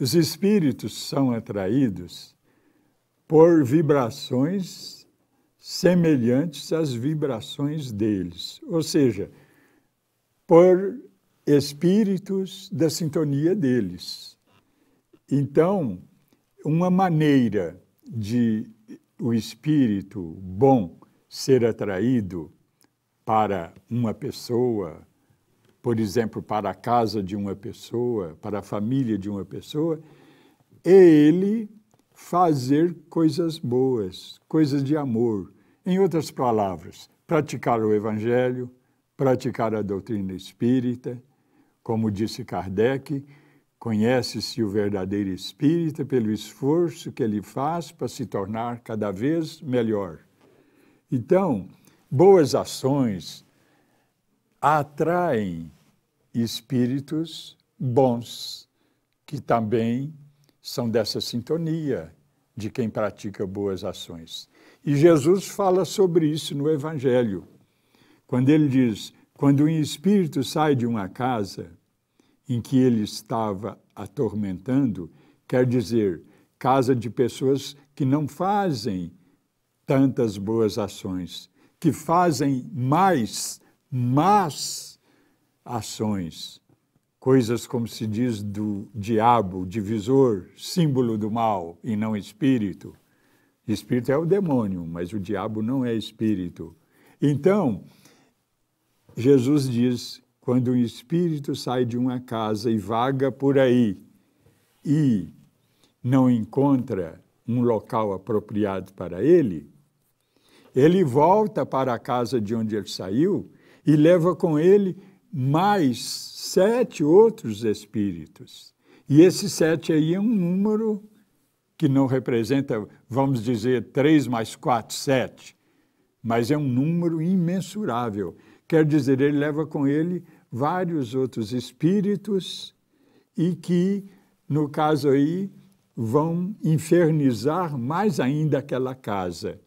Os espíritos são atraídos por vibrações semelhantes às vibrações deles, ou seja, por espíritos da sintonia deles. Então, uma maneira de o espírito bom ser atraído para uma pessoa, por exemplo, para a casa de uma pessoa, para a família de uma pessoa, é ele fazer coisas boas, coisas de amor. Em outras palavras, praticar o Evangelho, praticar a doutrina espírita. Como disse Kardec, conhece-se o verdadeiro espírita pelo esforço que ele faz para se tornar cada vez melhor. Então, boas ações atraem espíritos bons, que também são dessa sintonia de quem pratica boas ações. E Jesus fala sobre isso no Evangelho, quando ele diz: quando um espírito sai de uma casa em que ele estava atormentando, quer dizer, casa de pessoas que não fazem tantas boas ações, que fazem mais mas ações. Coisas, como se diz, do diabo, divisor, símbolo do mal e não espírito. Espírito é o demônio, mas o diabo não é espírito. Então, Jesus diz: quando um espírito sai de uma casa e vaga por aí e não encontra um local apropriado para ele, ele volta para a casa de onde ele saiu e leva com ele mais sete outros espíritos. E esses sete aí é um número que não representa, vamos dizer, três mais quatro, sete, mas é um número imensurável. Quer dizer, ele leva com ele vários outros espíritos e que, no caso aí, vão infernizar mais ainda aquela casa.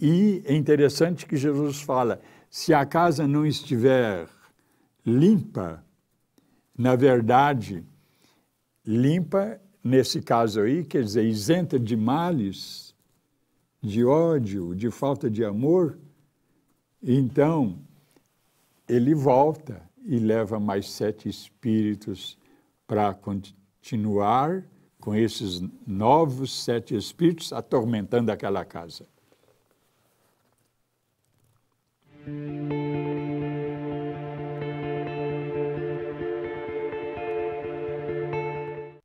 E é interessante que Jesus fala: se a casa não estiver limpa, na verdade, limpa, nesse caso aí, quer dizer, isenta de males, de ódio, de falta de amor, então ele volta e leva mais sete espíritos para continuar com esses novos sete espíritos atormentando aquela casa.